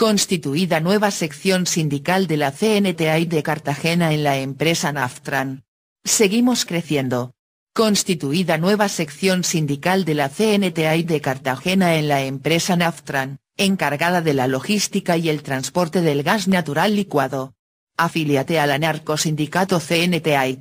constituida nueva sección sindical de la CNTI de Cartagena en la empresa Naftran. Seguimos creciendo. Constituida nueva sección sindical de la CNTI de Cartagena en la empresa Naftran, encargada de la logística y el transporte del gas natural licuado. Afíliate al anarcosindicato CNTI.